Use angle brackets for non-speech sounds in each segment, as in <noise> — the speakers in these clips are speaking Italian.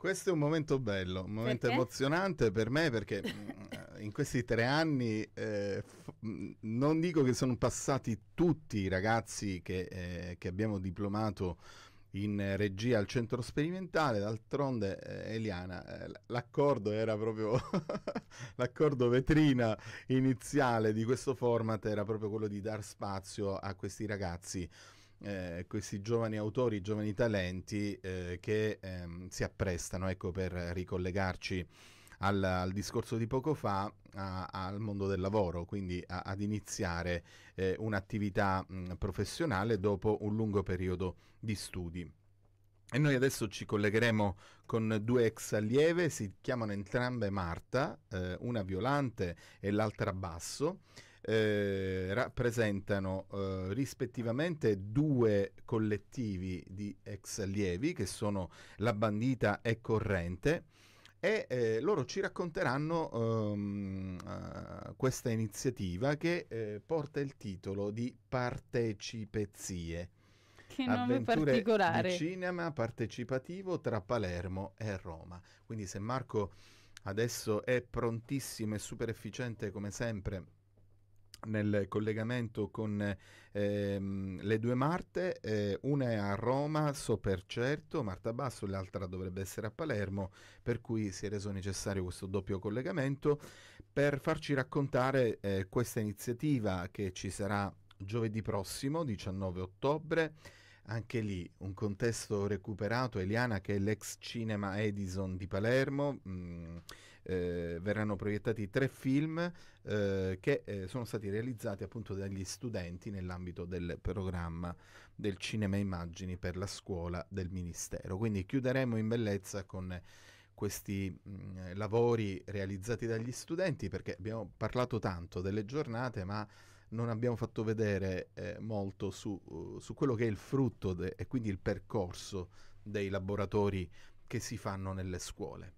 Questo è un momento bello, un momento perché? emozionante per me perché mm, eh, in questi tre anni eh, f- mm, non dico che sono passati tutti i ragazzi che, eh, che abbiamo diplomato in regia al centro sperimentale, d'altronde eh, Eliana, eh, l'accordo era proprio <laughs> l'accordo vetrina iniziale di questo format era proprio quello di dar spazio a questi ragazzi eh, questi giovani autori, giovani talenti eh, che ehm, si apprestano ecco, per ricollegarci al, al, discorso di poco fa a, al mondo del lavoro, quindi a, ad iniziare eh, un'attività mh, mm, professionale dopo un lungo periodo di studi. E noi adesso ci collegheremo con due ex allieve, si chiamano entrambe Marta, eh, una Violante e l'altra Basso, eh, rappresentano eh, rispettivamente due collettivi di ex allievi che sono La Bandita e Corrente e eh, loro ci racconteranno um, uh, questa iniziativa che eh, porta il titolo di Partecipezie. Che nome Avventure particolare. Di cinema partecipativo tra Palermo e Roma. Quindi se Marco adesso è prontissimo e super efficiente come sempre nel collegamento con ehm, le due Marte, eh, una è a Roma, so per certo, Marta Basso, l'altra dovrebbe essere a Palermo, per cui si è reso necessario questo doppio collegamento per farci raccontare eh, questa iniziativa che ci sarà giovedì prossimo, 19 ottobre. Anche lì un contesto recuperato, Eliana che è l'ex cinema Edison di Palermo. Mh, mm, eh, verranno proiettati tre film eh, che eh, sono stati realizzati appunto dagli studenti nell'ambito del programma del Cinema Immagini per la scuola del Ministero. Quindi chiuderemo in bellezza con questi mh, mm, lavori realizzati dagli studenti perché abbiamo parlato tanto delle giornate ma non abbiamo fatto vedere eh, molto su, uh, su, quello che è il frutto de- e quindi il percorso dei laboratori che si fanno nelle scuole.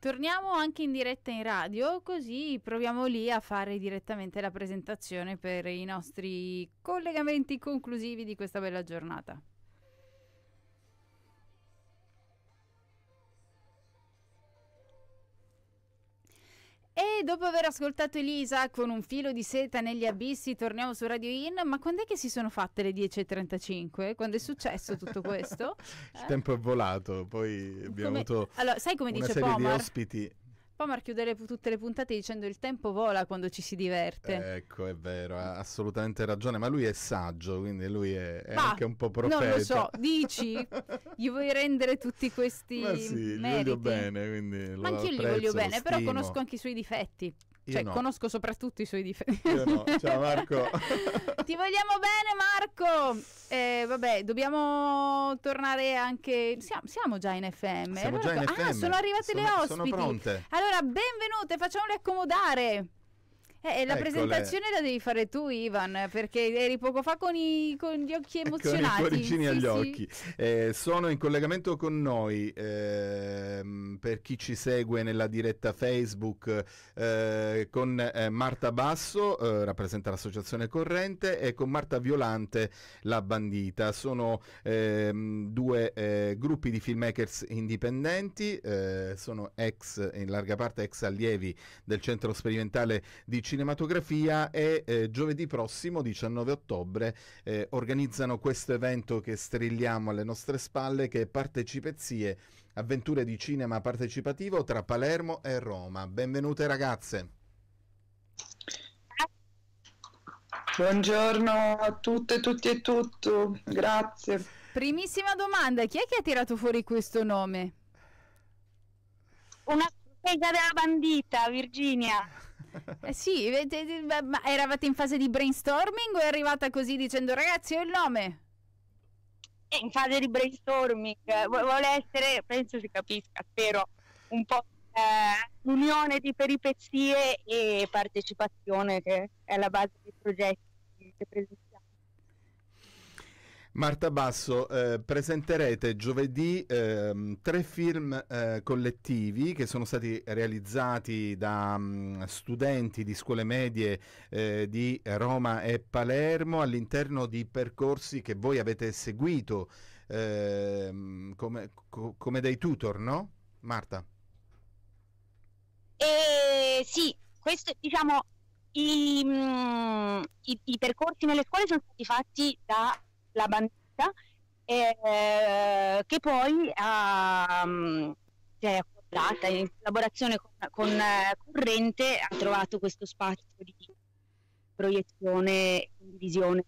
Torniamo anche in diretta in radio, così proviamo lì a fare direttamente la presentazione per i nostri collegamenti conclusivi di questa bella giornata. E dopo aver ascoltato Elisa con un filo di seta negli abissi, torniamo su Radio In. Ma quando è che si sono fatte le 10.35? Quando è successo tutto questo? <laughs> Il eh? tempo è volato, poi abbiamo come... avuto allora, sai come una dice serie Pomar? di ospiti. Pomar chiude tutte le puntate dicendo il tempo vola quando ci si diverte. Ecco, è vero, ha assolutamente ragione, ma lui è saggio, quindi lui è, è bah, anche un po' profeta. Non lo so, dici? <laughs> gli vuoi rendere tutti questi ma sì, meriti? voglio bene, quindi Ma anch'io gli voglio bene, però conosco anche i suoi difetti cioè, no. conosco soprattutto i suoi difetti. Io no. Ciao <laughs> Marco. <laughs> Ti vogliamo bene Marco. Eh, vabbè, dobbiamo tornare anche... Siamo, siamo già in FM. Siamo allora, già in ah, FM. sono arrivate sono, le ospiti. Sono pronte. Allora, benvenute, facciamole accomodare. Eh, eh, la ecco, presentazione la devi fare tu, Ivan, perché eri poco fa con, i, con gli occhi emozionati. Con i cuoricini sì, agli sì. occhi. Eh, sono in collegamento con noi, ehm, per chi ci segue nella diretta Facebook, eh, con eh, Marta Basso, eh, rappresenta l'associazione Corrente, e con Marta Violante, la bandita. Sono ehm, due gruppi di filmmakers indipendenti, sono ex, in larga parte ex allievi del centro sperimentale di cinematografia e eh, giovedì prossimo, 19 ottobre, eh, organizzano questo evento che strilliamo alle nostre spalle, che è Partecipezie, avventure di cinema partecipativo tra Palermo e Roma. Benvenute ragazze. Buongiorno a tutte, tutti e tutto, grazie. Primissima domanda, chi è che ha tirato fuori questo nome? Una Pega della bandita, Virginia. Eh sì, ma eravate in fase di brainstorming o è arrivata così dicendo ragazzi ho il nome? È in fase di brainstorming, vuole essere, penso si capisca, spero, un po' eh, unione di peripezie e partecipazione che è la base dei progetti che presentiamo. Marta Basso, eh, presenterete giovedì eh, tre film eh, collettivi che sono stati realizzati da mh, mm, studenti di scuole medie eh, di Roma e Palermo all'interno di percorsi che voi avete seguito ehm, come, co come, dei tutor, no? Marta? sì, questo diciamo i, mm, i, i percorsi nelle scuole sono stati fatti da la bandita, eh, che poi ha, si mm, è cioè, accordata in collaborazione con, con eh, Corrente, ha trovato questo spazio di proiezione e condivisione.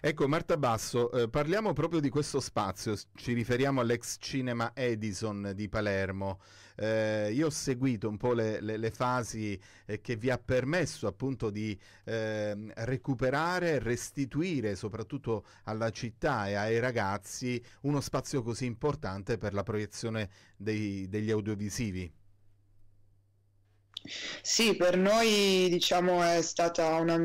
Ecco Marta Basso, eh, parliamo proprio di questo spazio, ci riferiamo all'ex cinema Edison di Palermo, eh, io ho seguito un po' le, le, le fasi eh, che vi ha permesso appunto di eh, recuperare, restituire soprattutto alla città e ai ragazzi uno spazio così importante per la proiezione dei, degli audiovisivi. Sì, per noi diciamo è stata una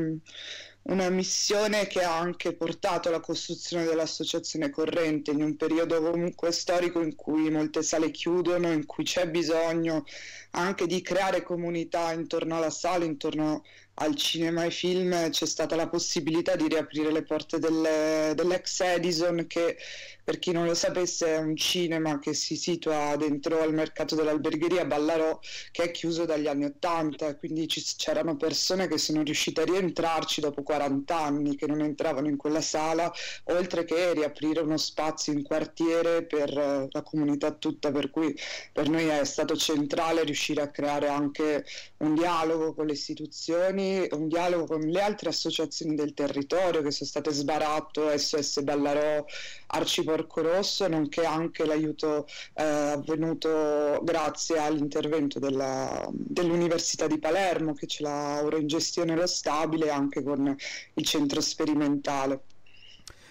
una missione che ha anche portato alla costruzione dell'associazione corrente in un periodo comunque storico in cui molte sale chiudono, in cui c'è bisogno anche di creare comunità intorno alla sala, intorno al cinema e film c'è stata la possibilità di riaprire le porte del, dell'ex Edison che per chi non lo sapesse è un cinema che si situa dentro al mercato dell'albergheria Ballarò che è chiuso dagli anni 80 quindi ci, c'erano persone che sono riuscite a rientrarci dopo 40 anni che non entravano in quella sala oltre che riaprire uno spazio in quartiere per eh, la comunità tutta per cui per noi è stato centrale riuscire a creare anche un dialogo con le istituzioni un dialogo con le altre associazioni del territorio che sono state Sbaratto, SOS Ballarò, Arci Porco Rosso, nonché anche l'aiuto eh, avvenuto grazie all'intervento della, dell'Università di Palermo che ce l'ha ora in gestione lo stabile anche con il centro sperimentale.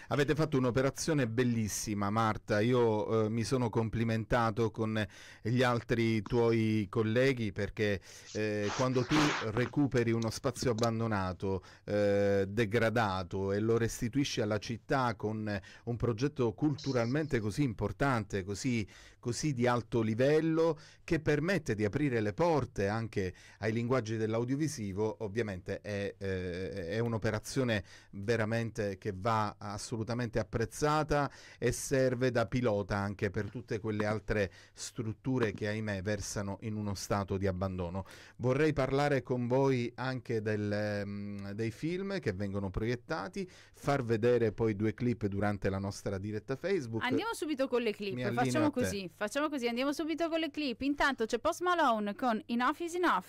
Avete fatto un'operazione bellissima Marta, io eh, mi sono complimentato con gli altri tuoi colleghi perché eh, quando tu recuperi uno spazio abbandonato, eh, degradato e lo restituisci alla città con un progetto culturalmente così importante, così, così di alto livello, che permette di aprire le porte anche ai linguaggi dell'audiovisivo, ovviamente è, eh, è un'operazione veramente che va assolutamente assolutamente apprezzata e serve da pilota anche per tutte quelle altre strutture che ahimè versano in uno stato di abbandono. Vorrei parlare con voi anche del, ehm, dei film che vengono proiettati, far vedere poi due clip durante la nostra diretta Facebook. Andiamo subito con le clip, facciamo così, facciamo così, andiamo subito con le clip. Intanto c'è Post Malone con Enough is Enough.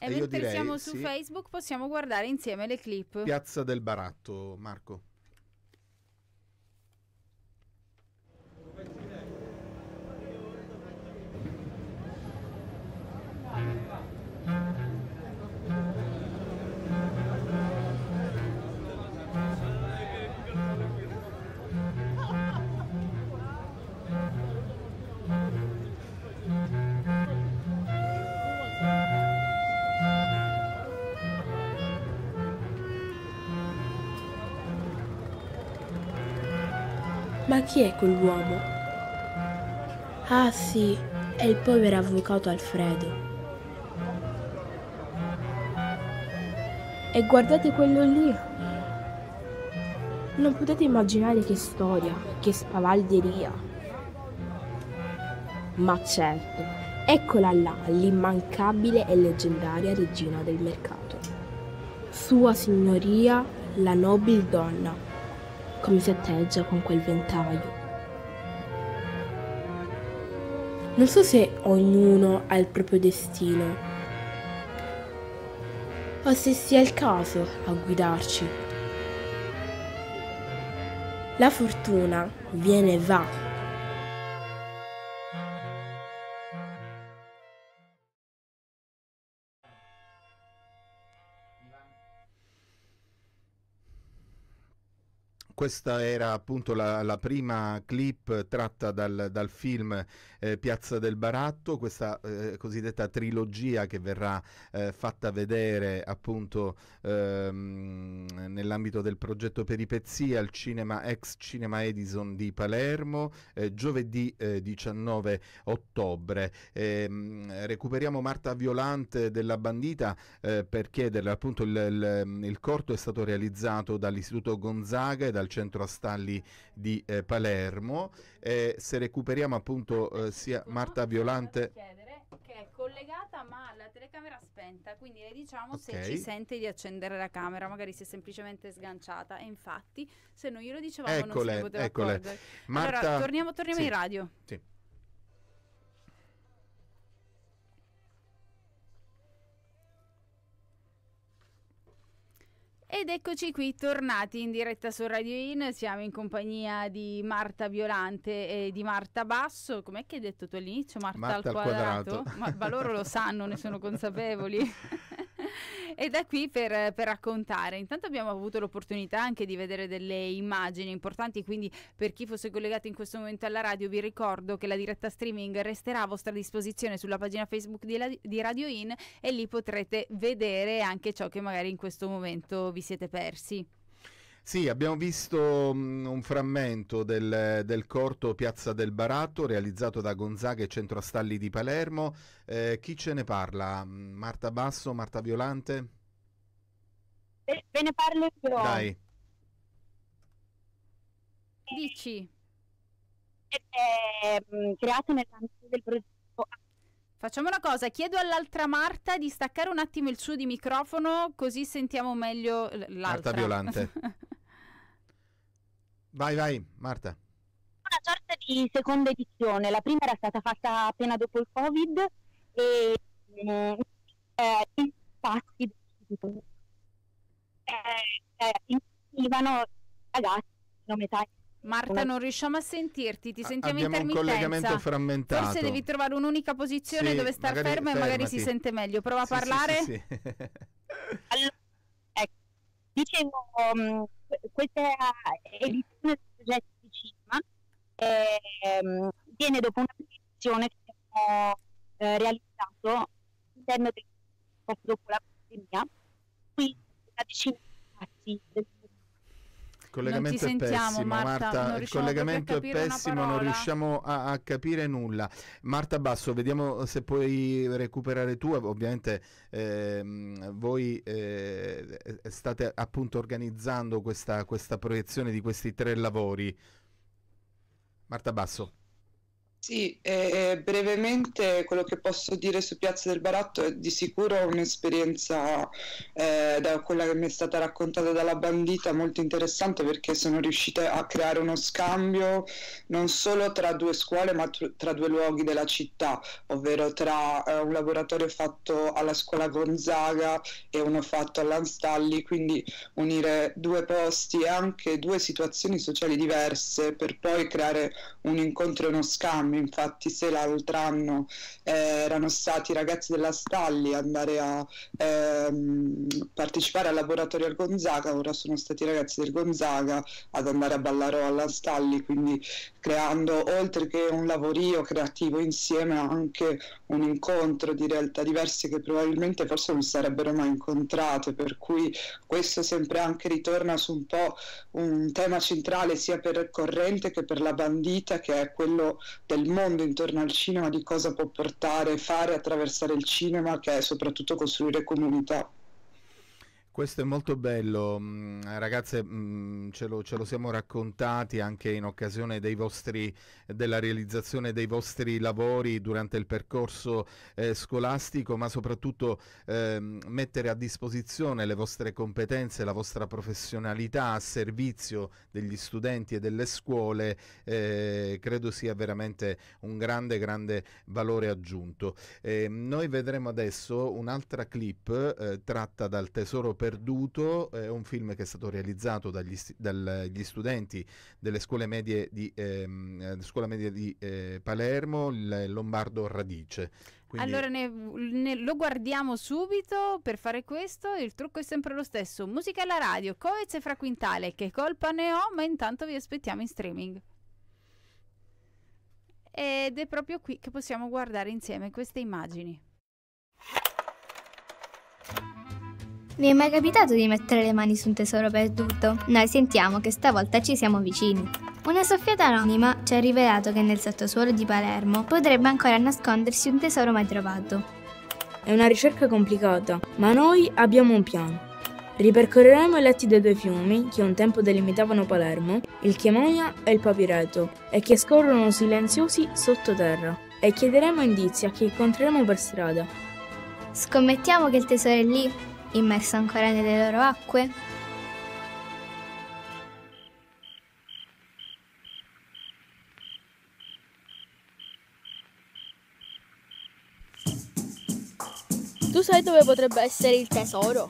E, e mentre siamo su sì. Facebook possiamo guardare insieme le clip. Piazza del Baratto, Marco. chi è quell'uomo? Ah sì, è il povero avvocato Alfredo. E guardate quello lì. Non potete immaginare che storia, che spavalderia. Ma certo, eccola là, l'immancabile e leggendaria regina del mercato. Sua signoria, la nobildonna come si atteggia con quel ventaglio. Non so se ognuno ha il proprio destino o se sia il caso a guidarci. La fortuna viene e va questa era appunto la, la, prima clip tratta dal, dal film eh, Piazza del Baratto, questa eh, cosiddetta trilogia che verrà eh, fatta vedere appunto ehm, nell'ambito del progetto Peripezia al cinema ex Cinema Edison di Palermo, eh, giovedì 19 eh, ottobre. Ehm, recuperiamo Marta Violante della Bandita eh, per chiederle appunto il, il, il corto è stato realizzato dall'Istituto Gonzaga e dal al centro Astalli di eh, Palermo. Eh, se recuperiamo appunto eh, sia ecco, Marta Violante che è collegata ma la telecamera spenta, quindi le diciamo okay. se ci sente di accendere la camera, magari si è semplicemente sganciata e infatti se non glielo dicevamo eccole, non si poteva eccole. Marta... Allora, torniamo, torniamo sì. in radio. Sì. Ed eccoci qui, tornati in diretta su Radio In, siamo in compagnia di Marta Violante e di Marta Basso, com'è che hai detto tu all'inizio? Marta, Marta al quadrato? Al quadrato. Ma, loro lo sanno, ne sono consapevoli. <laughs> <laughs> ed è qui per, per, raccontare. Intanto abbiamo avuto l'opportunità anche di vedere delle immagini importanti, quindi per chi fosse collegato in questo momento alla radio vi ricordo che la diretta streaming resterà a vostra disposizione sulla pagina Facebook di, di Radio In e lì potrete vedere anche ciò che magari in questo momento vi siete persi. Sì, abbiamo visto mm, un frammento del, del, corto Piazza del Baratto realizzato da Gonzaga e Centro Astalli di Palermo. Eh, chi ce ne parla? Mm, Marta Basso, Marta Violante? Ve, ne parlo io. Dai. Dici. Eh, eh, creato nell'ambito del progetto Facciamo una cosa, chiedo all'altra Marta di staccare un attimo il suo di microfono così sentiamo meglio l'altra. Marta Violante. <laughs> Vai, vai, Marta. Una sorta di seconda edizione, la prima era stata fatta appena dopo il Covid e eh, eh passi eh, eh, incentivano ragazzi a metà Marta, non riusciamo a sentirti, ti sentiamo Abbiamo intermittenza. un collegamento frammentato. Forse devi trovare un'unica posizione sì, dove star magari, ferma fermati. e magari si sente meglio. Prova sì, a parlare. Sì, allora, ecco, dicevo, mm, questa edizione del progetto di cinema ehm, viene dopo una petizione che abbiamo eh, realizzato all'interno del dopo la pandemia, qui la decina di spazi del il collegamento è pessimo, Marta. Marta il collegamento è pessimo, non riusciamo a, a, capire nulla. Marta Basso, vediamo se puoi recuperare tu. Ovviamente ehm, voi eh, state appunto organizzando questa, questa proiezione di questi tre lavori. Marta Basso. Sì, eh, brevemente quello che posso dire su Piazza del Baratto è di sicuro un'esperienza eh, da quella che mi è stata raccontata dalla bandita molto interessante perché sono riuscita a creare uno scambio non solo tra due scuole ma tr- tra due luoghi della città, ovvero tra eh, un laboratorio fatto alla scuola Gonzaga e uno fatto all'Anstalli, quindi unire due posti e anche due situazioni sociali diverse per poi creare un incontro e uno scambio anno, infatti se l'altro anno eh, erano stati i ragazzi della Stalli andare a ehm, partecipare al laboratorio al Gonzaga, ora sono stati i ragazzi del Gonzaga ad andare a Ballarò alla Stalli, quindi creando oltre che un lavorio creativo insieme anche un incontro di realtà diverse che probabilmente forse non sarebbero mai incontrate, per cui questo sempre anche ritorna su un po' un tema centrale sia per Corrente che per la bandita che è quello del il mondo intorno al cinema, di cosa può portare, fare attraversare il cinema, che è soprattutto costruire comunità. Questo è molto bello, mm, ragazze, mm, ce lo, ce lo, siamo raccontati anche in occasione vostri, della realizzazione dei vostri lavori durante il percorso eh, scolastico, ma soprattutto eh, mettere a disposizione le vostre competenze, la vostra professionalità a servizio degli studenti e delle scuole, eh, credo sia veramente un grande, grande valore aggiunto. Ehm, noi vedremo adesso un'altra clip eh, tratta dal Tesoro per perduto, eh, è un film che è stato realizzato dagli, dagli studenti delle scuole medie di, ehm, eh, scuola media di eh, Palermo, il Lombardo Radice. Quindi... Allora ne, ne, lo guardiamo subito per fare questo, il trucco è sempre lo stesso, musica alla radio, Coez e Fraquintale, che colpa ne ho, ma intanto vi aspettiamo in streaming. Ed è proprio qui che possiamo guardare insieme queste immagini. Vi è mai capitato di mettere le mani su un tesoro perduto? Noi sentiamo che stavolta ci siamo vicini. Una soffiata anonima ci ha rivelato che nel sottosuolo di Palermo potrebbe ancora nascondersi un tesoro mai trovato. È una ricerca complicata, ma noi abbiamo un piano. Ripercorreremo i letti dei due fiumi che un tempo delimitavano Palermo, il Chemoia e il Papireto, e che scorrono silenziosi sottoterra, e chiederemo indizi a chi incontreremo per strada. Scommettiamo che il tesoro è lì? immerso ancora nelle loro acque? Tu sai dove potrebbe essere il tesoro?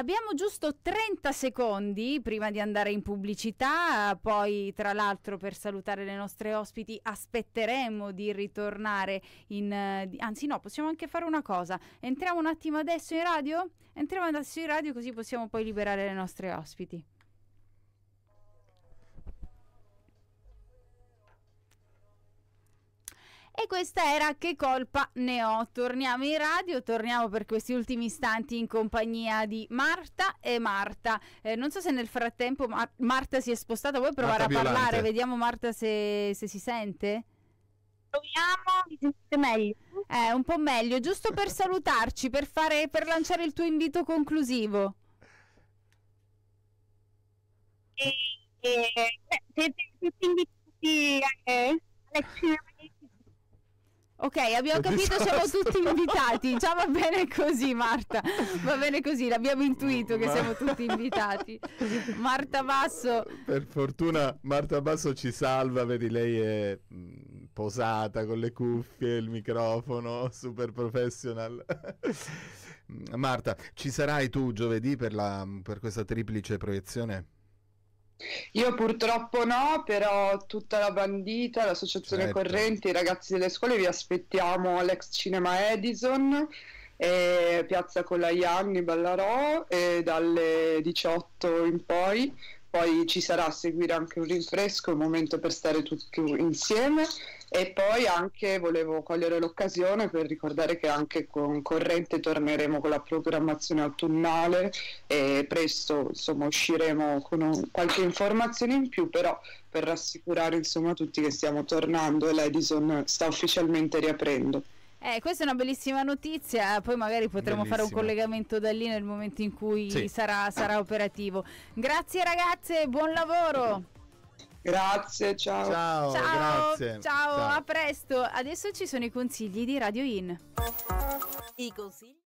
abbiamo giusto 30 secondi prima di andare in pubblicità, poi tra l'altro per salutare le nostre ospiti aspetteremo di ritornare in... anzi no, possiamo anche fare una cosa, entriamo un attimo adesso in radio? Entriamo adesso in radio così possiamo poi liberare le nostre ospiti. E questa era Che colpa ne ho. Torniamo in radio, torniamo per questi ultimi istanti in compagnia di Marta e Marta. Eh, non so se nel frattempo Mar- Marta si è spostata, vuoi provare a parlare? Vediamo Marta se, se si sente. Proviamo, mi sentite meglio? Eh, un po' meglio, giusto per <laughs> salutarci, per, fare, per lanciare il tuo invito conclusivo. E, e, eh, se, a se, eh, Ok, abbiamo capito, siamo tutti invitati. Già va bene così, Marta. Va bene così, l'abbiamo intuito che Ma... siamo tutti invitati. Marta Basso. Per fortuna Marta Basso ci salva, vedi, lei è mm, posata con le cuffie, il microfono, super professional. <laughs> Mm, Marta, ci sarai tu giovedì per, la, mm, per questa triplice proiezione? Io purtroppo no, però tutta la bandita, l'associazione certo. corrente, i ragazzi delle scuole vi aspettiamo all'ex cinema Edison. Piazza Colaianni, Ballarò e dalle 18 in poi poi ci sarà a seguire anche un rinfresco, un momento per stare tutti insieme e poi anche volevo cogliere l'occasione per ricordare che anche con Corrente torneremo con la programmazione autunnale e presto insomma, usciremo con un, qualche informazione in più, però per rassicurare insomma, tutti che stiamo tornando e l'Edison sta ufficialmente riaprendo. Eh, questa è una bellissima notizia, poi magari potremo Bellissimo. fare un collegamento da lì nel momento in cui sì. sarà, sarà operativo. Grazie ragazze, buon lavoro! Grazie, ciao. Ciao, ciao, grazie. ciao, ciao. a presto. Adesso ci sono i consigli di Radio In. I consigli?